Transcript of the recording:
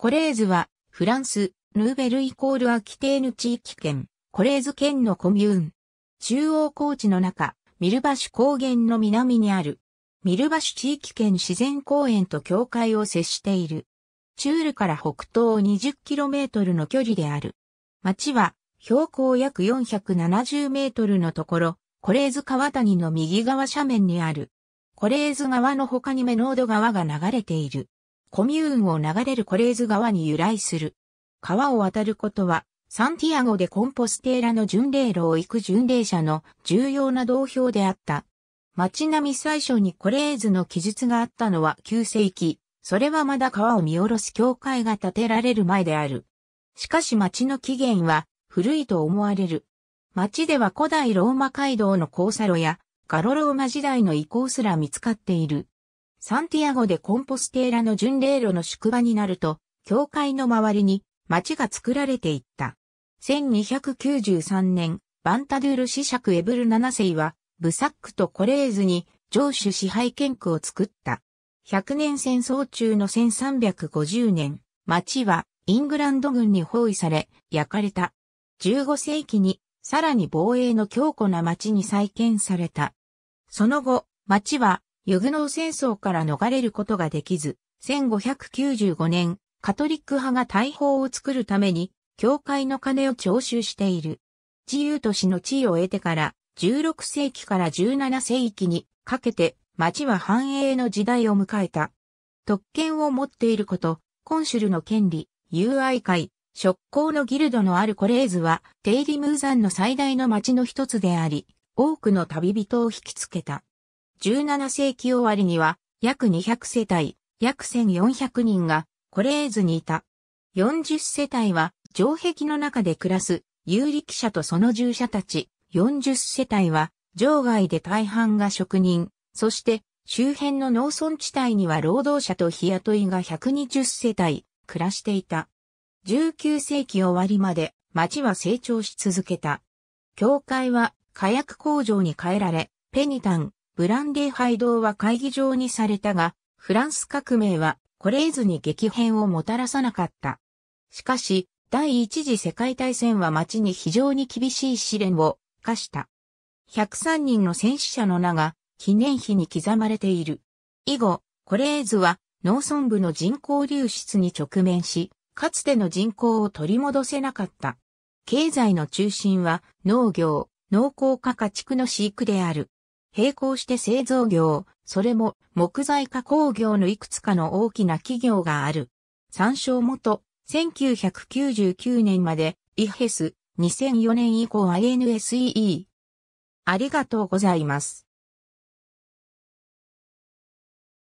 コレーズは、フランス、ヌーベルイコールアキテーヌ地域圏、コレーズ県のコミューン。中央高地の中、ミルバシ高原の南にある。ミルバシ地域圏自然公園と境界を接している。チュールから北東 20km の距離である。町は、標高約 470m のところ、コレーズ川谷の右側斜面にある。コレーズ川の他にメノード川が流れている。コミューンを流れるコレーズ川に由来する。川を渡ることは、サンティアゴでコンポステーラの巡礼路を行く巡礼者の重要な道標であった。街並み最初にコレーズの記述があったのは9世紀、それはまだ川を見下ろす教会が建てられる前である。しかし町の起源は古いと思われる。町では古代ローマ街道の交差路やガロローマ時代の遺構すら見つかっている。サンティアゴでコンポステーラの巡礼路の宿場になると、教会の周りに町が作られていった。1293年、バンタドゥール子爵エブル7世は、ブサックとコレーズに上主支配権区を作った。100年戦争中の1350年、町はイングランド軍に包囲され、焼かれた。15世紀に、さらに防衛の強固な町に再建された。その後、町はユグノー戦争から逃れることができず、1595年、カトリック派が大砲を作るために、教会の金を徴収している。自由都市の地位を得てから、16世紀から17世紀にかけて、町は繁栄の時代を迎えた。特権を持っていること、コンシュルの権利、友愛会、職工のギルドのあるコレーズは、テイリムーザンの最大の町の一つであり、多くの旅人を引きつけた。17世紀終わりには約200世帯、約1400人がコレーズにいた。40世帯は城壁の中で暮らす有力者とその従者たち、40世帯は城外で大半が職人、そして周辺の農村地帯には労働者と日雇いが120世帯暮らしていた。19世紀終わりまで町は成長し続けた。教会は火薬工場に変えられ、ペニタン、ブランデー廃道は会議場にされたが、フランス革命はこれずに激変をもたらさなかった。しかし、第一次世界大戦は町に非常に厳しい試練を課した。103人の戦死者の名が記念碑に刻まれている。以後、コレーズは農村部の人口流出に直面し、かつての人口を取り戻せなかった。経済の中心は農業、農耕化家畜の飼育である。並行して製造業、それも木材加工業のいくつかの大きな企業がある。参照元、1999年まで、イヘス、2004年以降 INSEE。ありがとうございます。